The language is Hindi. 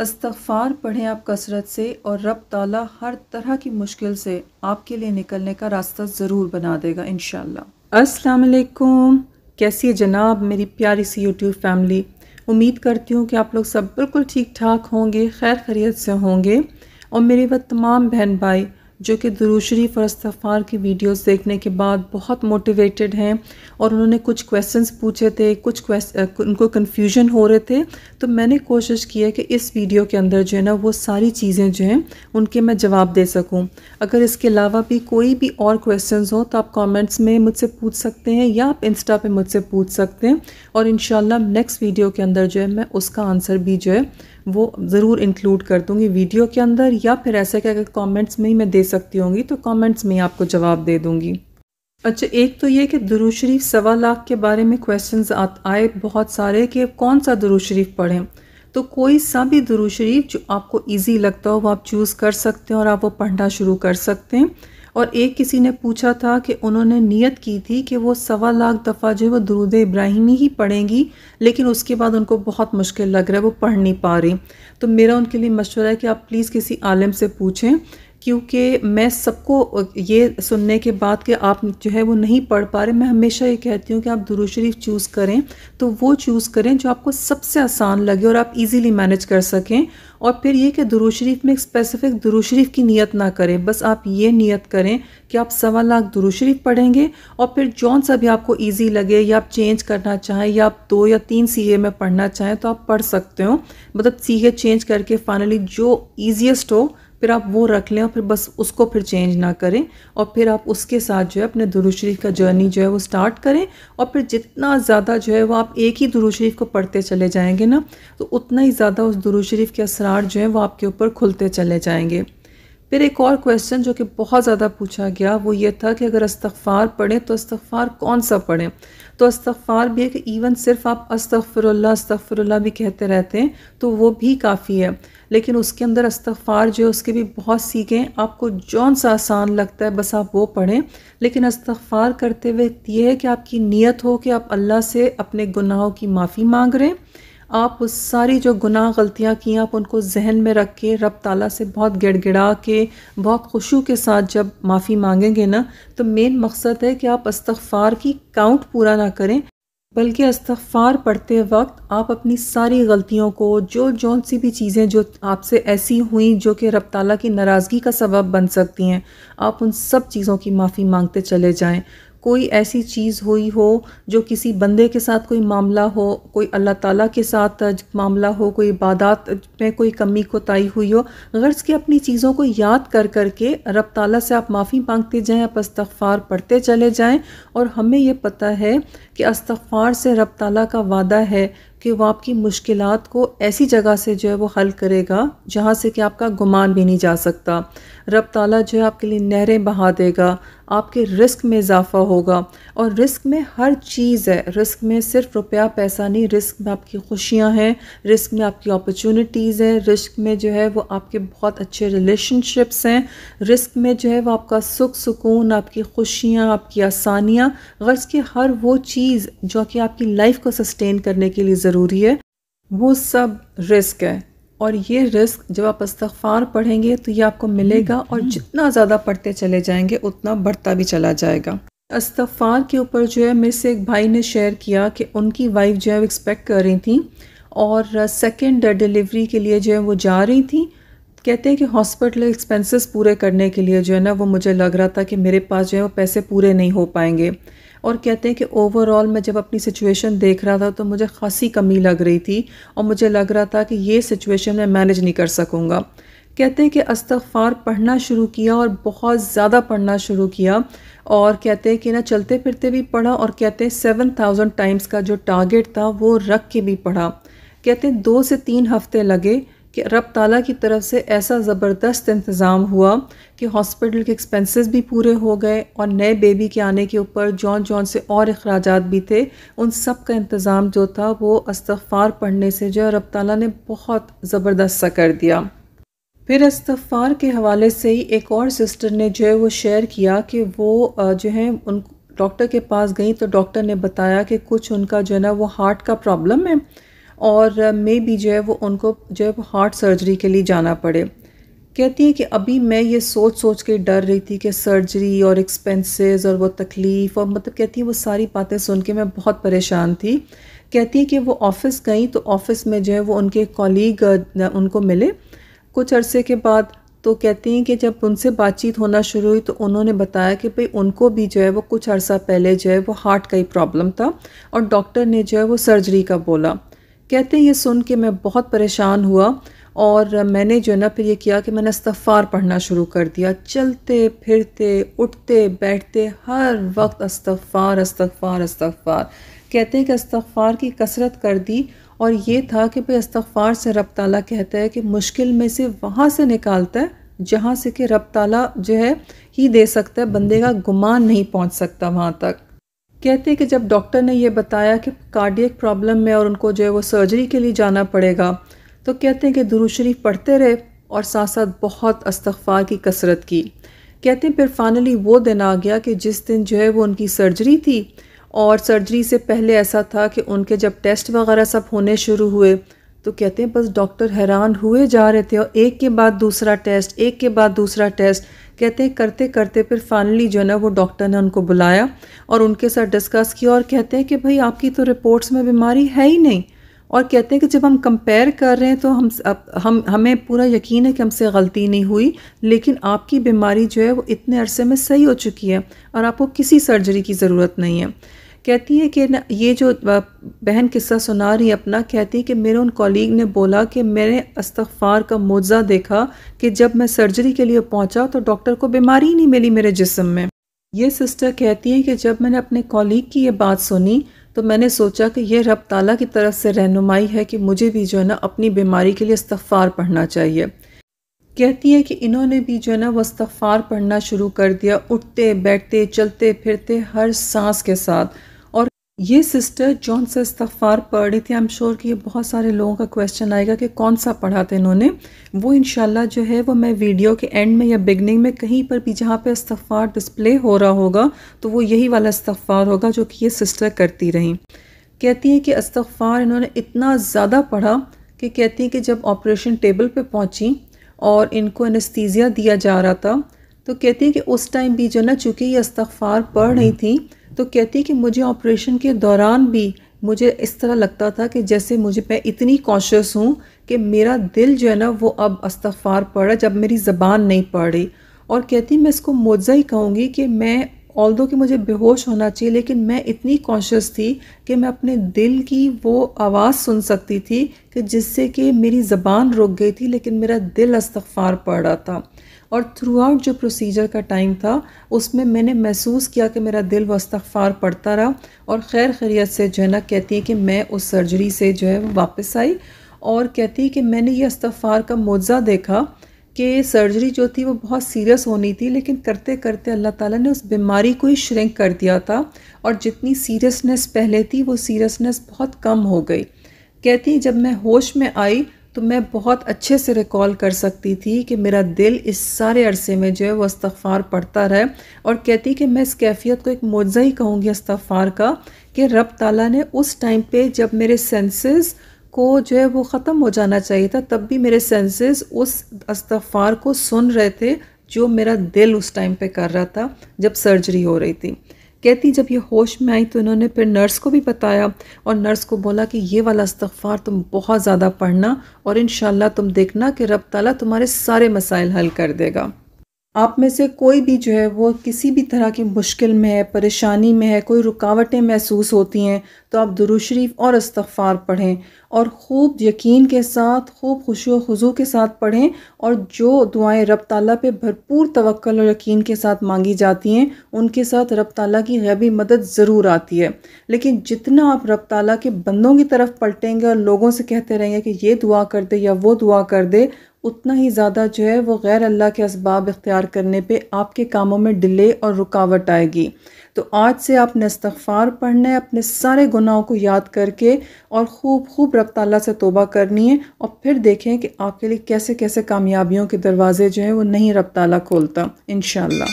अस्तफार पढ़ें आप कसरत से और रब ताला हर तरह की मुश्किल से आपके लिए निकलने का रास्ता ज़रूर बना देगा इन अस्सलाम वालेकुम कैसी है जनाब मेरी प्यारी सी यूट्यूब फैमिली उम्मीद करती हूँ कि आप लोग सब बिल्कुल ठीक ठाक होंगे खैर खरीत से होंगे और मेरे वह तमाम बहन भाई जो कि दुरूशरी फ़रस्तफ़ार की वीडियोस देखने के बाद बहुत मोटिवेटेड हैं और उन्होंने कुछ क्वेश्चंस पूछे थे कुछ उनको कन्फ्यूजन हो रहे थे तो मैंने कोशिश की है कि इस वीडियो के अंदर जो है ना वो सारी चीज़ें जो हैं उनके मैं जवाब दे सकूं अगर इसके अलावा भी कोई भी और क्वेश्चन हो तो आप कॉमेंट्स में मुझसे पूछ सकते हैं या आप इंस्टा पर मुझसे पूछ सकते हैं और इन नेक्स्ट वीडियो के अंदर जो है मैं उसका आंसर भी जो है वो ज़रूर इंक्लूड कर दूँगी वीडियो के अंदर या फिर ऐसा कि अगर कॉमेंट्स में ही मैं दे सकती होंगी तो कॉमेंट्स में आपको जवाब दे दूँगी अच्छा एक तो ये कि दुरू शरीफ सवा लाख के बारे में क्वेश्चन आए बहुत सारे कि कौन सा दुरू शरीफ पढ़ें तो कोई सा भी दुरू शरीफ जो आपको ईजी लगता हो वो आप चूज़ कर सकते हैं और आप वो पढ़ना शुरू कर सकते हैं और एक किसी ने पूछा था कि उन्होंने नियत की थी कि वो सवा लाख दफ़ा जो है वो दरूद इब्राहिमी ही पढ़ेंगी लेकिन उसके बाद उनको बहुत मुश्किल लग रहा है वो पढ़ नहीं पा रही तो मेरा उनके लिए मशवरा है कि आप प्लीज़ किसी आलम से पूछें क्योंकि मैं सबको ये सुनने के बाद कि आप जो है वो नहीं पढ़ पा रहे मैं हमेशा ये कहती हूँ कि आप दुरू शरीफ चूज़ करें तो वो चूज़ करें जो आपको सबसे आसान लगे और आप इजीली मैनेज कर सकें और फिर ये कि दुरू शरीफ में एक स्पेसिफिक दुरू शरीफ की नीयत ना करें बस आप ये नीयत करें कि आप सवा लाख दुरू शरीफ पढ़ेंगे और फिर जौन सा भी आपको ईजी लगे या आप चेंज करना चाहें या आप दो या तीन सीए में पढ़ना चाहें तो आप पढ़ सकते हो मतलब सीए चेंज करके फाइनली जो ईजिएस्ट हो फिर आप वो रख लें और फिर बस उसको फिर चेंज ना करें और फिर आप उसके साथ जो है अपने दुरुशरीफ शरीफ का जर्नी जो है वो स्टार्ट करें और फिर जितना ज़्यादा जो है वो आप एक ही दुरुशरीफ को पढ़ते चले जाएंगे ना तो उतना ही ज़्यादा उस दुरू शरीफ के असरार जो है वो आपके ऊपर खुलते चले जाएंगे फिर एक और क्वेश्चन जो कि बहुत ज़्यादा पूछा गया वो ये था कि अगर अस्तफ़ार पढ़ें तो अस्तफ़ार कौन सा पढ़ें तो अस्तफ़ार भी है कि इवन सिर्फ आप अस्तफ़रल्ला अस्तफ़रल्ला भी कहते रहते हैं तो वो भी काफ़ी है लेकिन उसके अंदर अस्तफ़ार जो है उसके भी बहुत सीखें आपको जौन सा आसान लगता है बस आप वो पढ़ें लेकिन अस्तफ़ार करते हुए ये है कि आपकी नीयत हो कि आप अल्लाह से अपने गुनाहों की माफ़ी मांग रहे हैं आप उस सारी जो गुनाह गलतियाँ की आप उनको जहन में रख के रब ताला से बहुत गिड़गिड़ा के बहुत खुशू के साथ जब माफ़ी मांगेंगे ना तो मेन मकसद है कि आप अस्तफ़ार की काउंट पूरा ना करें बल्कि अस्तफ़ार पढ़ते वक्त आप अपनी सारी गलतियों को जो जौन सी भी चीज़ें जो आपसे ऐसी हुई जो कि रब ताला की नाराज़गी का सबब बन सकती हैं आप उन सब चीज़ों की माफ़ी मांगते चले जाएँ कोई ऐसी चीज़ हुई हो जो किसी बंदे के साथ कोई मामला हो कोई अल्लाह ताला के साथ मामला हो कोई इबादत में कोई कमी कोताही हुई हो गर्ज़ की अपनी चीज़ों को याद कर करके रब ताला से आप माफ़ी मांगते जाएं आप अस्तफ़ार पढ़ते चले जाएं और हमें ये पता है कि अस्तफ़ार से रब ताला का वादा है कि वो आपकी मुश्किल को ऐसी जगह से जो है वो हल करेगा जहाँ से कि आपका गुमान भी नहीं जा सकता रब ताला जो है आपके लिए नहरें बहा देगा आपके रिस्क में इजाफा होगा और रिस्क में हर चीज़ है रिस्क में सिर्फ रुपया पैसा नहीं रिस्क में आपकी खुशियाँ हैं रिस्क में आपकी अपॉर्चुनिटीज़ हैं रिस्क में जो है वो आपके बहुत अच्छे रिलेशनशिप्स हैं रिस्क में जो है वो आपका सुख सुकून आपकी खुशियाँ आपकी आसानियाँ गर्ज की हर वो चीज़ जो कि आपकी लाइफ को सस्टेन करने के लिए ज़रूरी है वो सब रिस्क है और ये रिस्क जब आप इस्तफ़ार पढ़ेंगे तो ये आपको मिलेगा हम्म, और हम्म। जितना ज़्यादा पढ़ते चले जाएंगे उतना बढ़ता भी चला जाएगा इस्तफ़ार के ऊपर जो है मेरे से एक भाई ने शेयर किया कि उनकी वाइफ जो है एक्सपेक्ट कर रही थी और सेकेंड डिलीवरी के लिए जो है वो जा रही थी कहते हैं कि हॉस्पिटल एक्सपेंसेस पूरे करने के लिए जो है ना वो मुझे लग रहा था कि मेरे पास जो है वो पैसे पूरे नहीं हो पाएंगे और कहते हैं कि ओवरऑल मैं जब अपनी सिचुएशन देख रहा था तो मुझे खासी कमी लग रही थी और मुझे लग रहा था कि ये सिचुएशन मैं मैनेज नहीं कर सकूँगा कहते हैं कि अस्तफार पढ़ना शुरू किया और बहुत ज़्यादा पढ़ना शुरू किया और कहते हैं कि ना चलते फिरते भी पढ़ा और कहते हैं सेवन थाउजेंड टाइम्स का जो टारगेट था वो रख के भी पढ़ा कहते हैं दो से तीन हफ्ते लगे कि रब ताला की तरफ से ऐसा ज़बरदस्त इंतज़ाम हुआ कि हॉस्पिटल के एक्सपेंसेस भी पूरे हो गए और नए बेबी के आने के ऊपर जॉन जौन से और अखराज भी थे उन सब का इंतज़ाम जो था वो अस्तफ़ार पढ़ने से जो है रब ताला ने बहुत ज़बरदस्त सा कर दिया फिर अस्तफ़ार के हवाले से ही एक और सिस्टर ने जो है वो शेयर किया कि वो जो है उन डॉक्टर के पास गई तो डॉक्टर ने बताया कि कुछ उनका जो है ना वो हार्ट का प्रॉब्लम है और मे भी जो है वो उनको जो है वो हार्ट सर्जरी के लिए जाना पड़े कहती हैं कि अभी मैं ये सोच सोच के डर रही थी कि सर्जरी और एक्सपेंसेस और वो तकलीफ़ और मतलब कहती हैं वो सारी बातें सुन के मैं बहुत परेशान थी कहती हैं कि वो ऑफ़िस गई तो ऑफ़िस में जो है वो उनके कॉलीग उनको मिले कुछ अरसे के बाद तो कहती हैं कि जब उनसे बातचीत होना शुरू हुई तो उन्होंने बताया कि भाई उनको भी जो है वो कुछ अर्सा पहले जो है वो हार्ट का ही प्रॉब्लम था और डॉक्टर ने जो है वो सर्जरी का बोला कहते हैं ये सुन के मैं बहुत परेशान हुआ और मैंने जो है ना फिर ये किया कि मैंने इस्तफ़ार पढ़ना शुरू कर दिया चलते फिरते उठते बैठते हर वक्त इस्तफ़ार इस्तफ़ार इस्तफ़ार कहते हैं कि इस्तफ़ार की कसरत कर दी और ये था कि भाई इस्तफ़ार से रब ताला कहता है कि मुश्किल में से वहाँ से निकालता है जहाँ से कि रब ताला जो है ही दे सकता है बंदे का गुमान नहीं पहुँच सकता वहाँ तक कहते हैं कि जब डॉक्टर ने यह बताया कि कार्डियक प्रॉब्लम में और उनको जो है वो सर्जरी के लिए जाना पड़ेगा तो कहते हैं कि दुरू शरीफ पढ़ते रहे और साथ साथ बहुत अस्तफ़ार की कसरत की कहते हैं फिर फाइनली वो दिन आ गया कि जिस दिन जो है वो उनकी सर्जरी थी और सर्जरी से पहले ऐसा था कि उनके जब टेस्ट वगैरह सब होने शुरू हुए तो कहते हैं बस डॉक्टर हैरान हुए जा रहे थे और एक के बाद दूसरा टेस्ट एक के बाद दूसरा टेस्ट कहते हैं करते करते फिर फाइनली जो है ना वो डॉक्टर ने उनको बुलाया और उनके साथ डिस्कस किया और कहते हैं कि भाई आपकी तो रिपोर्ट्स में बीमारी है ही नहीं और कहते हैं कि जब हम कंपेयर कर रहे हैं तो हम हम हमें पूरा यकीन है कि हमसे गलती नहीं हुई लेकिन आपकी बीमारी जो है वो इतने अरसे में सही हो चुकी है और आपको किसी सर्जरी की ज़रूरत नहीं है कहती है कि न ये जो बहन किस्सा सुना रही अपना कहती है कि मेरे उन कॉलीग ने बोला कि मैंने अस्तफ़ार का मोजा देखा कि जब मैं सर्जरी के लिए पहुंचा तो डॉक्टर को बीमारी नहीं मिली मेरे जिस्म में ये सिस्टर कहती है कि जब मैंने अपने कॉलीग की ये बात सुनी तो मैंने सोचा कि यह रब ताला की तरफ से रहनुमाई है कि मुझे भी जो है ना अपनी बीमारी के लिए इस्तफ़ार पढ़ना चाहिए कहती है कि इन्होंने भी जो है ना वह इस्तफ़ार पढ़ना शुरू कर दिया उठते बैठते चलते फिरते हर सांस के साथ ये सिस्टर जॉन से इस्तफ़ार पढ़ रही थी आई एम श्योर कि ये बहुत सारे लोगों का क्वेश्चन आएगा कि कौन सा पढ़ा था इन्होंने वो इन जो है वो मैं वीडियो के एंड में या बिगनिंग में कहीं पर भी जहाँ पे इस्तफ़ार डिस्प्ले हो रहा होगा तो वो यही वाला इस्तफ़ार होगा जो कि ये सिस्टर करती रहीं कहती हैं कि इस्तफ़ार इन्होंने इतना ज़्यादा पढ़ा कि कहती हैं कि जब ऑपरेशन टेबल पर पहुँची और इनको अनस्तीज़िया दिया जा रहा था तो कहती हैं कि उस टाइम भी जो ना चूँकि ये इस्तफ़ार पढ़ रही थी तो कहती कि मुझे ऑपरेशन के दौरान भी मुझे इस तरह लगता था कि जैसे मुझे मैं इतनी कॉशियस हूँ कि मेरा दिल जो है ना वो अब अस्तफ़ार पड़ा जब मेरी ज़बान नहीं पड़ रही और कहती मैं इसको मोजा ही कहूँगी कि मैं ऑल दो कि मुझे बेहोश होना चाहिए लेकिन मैं इतनी कॉन्शियस थी कि मैं अपने दिल की वो आवाज़ सुन सकती थी कि जिससे कि मेरी ज़बान रुक गई थी लेकिन मेरा दिल अस्तफ़ार पड़ रहा था और थ्रू आउट जो प्रोसीजर का टाइम था उसमें मैंने महसूस किया कि मेरा दिल वस्तफ़ार पड़ता रहा और खैर खैरियत से जो है ना कहती है कि मैं उस सर्जरी से जो है वापस आई और कहती है कि मैंने ये अस्तफ़ार का मुआवजा देखा कि सर्जरी जो थी वो बहुत सीरियस होनी थी लेकिन करते करते अल्लाह ताला ने उस बीमारी को ही श्रिंक कर दिया था और जितनी सीरियसनेस पहले थी वो सीरियसनेस बहुत कम हो गई कहती जब मैं होश में आई तो मैं बहुत अच्छे से रिकॉल कर सकती थी कि मेरा दिल इस सारे अरसे में जो है वो इस्तफ़ार पड़ता रहे और कहती कि मैं इस कैफियत को एक मोजा ही कहूँगी इस्तफ़ार का कि रब ताला ने उस टाइम पे जब मेरे सेंसेस को जो है वो ख़त्म हो जाना चाहिए था तब भी मेरे सेंसेस उस अस्तफ़ार को सुन रहे थे जो मेरा दिल उस टाइम पे कर रहा था जब सर्जरी हो रही थी कहती जब ये होश में आई तो इन्होंने फिर नर्स को भी बताया और नर्स को बोला कि ये वाला इस्तफ़ार तुम बहुत ज़्यादा पढ़ना और इन तुम देखना कि रब ताला तुम्हारे सारे मसाइल हल कर देगा आप में से कोई भी जो है वो किसी भी तरह की मुश्किल में है परेशानी में है कोई रुकावटें महसूस होती हैं तो आप दुरुशरीफ और इस्तफ़ार पढ़ें और ख़ूब यकीन के साथ खूब खुशी खुजू के साथ पढ़ें और जो दुआएं रब ताला पे भरपूर तवक्ल और यकीन के साथ मांगी जाती हैं उनके साथ रब ताला की गैबी मदद ज़रूर आती है लेकिन जितना आप रब ताला के बंदों की तरफ पलटेंगे और लोगों से कहते रहेंगे कि ये दुआ कर दे या वो दुआ कर दे उतना ही ज़्यादा जो है वो गैर अल्लाह के इसबाब इख्तियार करने पे आपके कामों में डिले और रुकावट आएगी तो आज से आप इस्तफ़ार पढ़ना है अपने सारे गुनाहों को याद करके और खूब खूब रब ताला से तोबा करनी है और फिर देखें कि आपके लिए कैसे कैसे कामयाबियों के दरवाज़े जो हैं वो नहीं रब ताला खोलता इन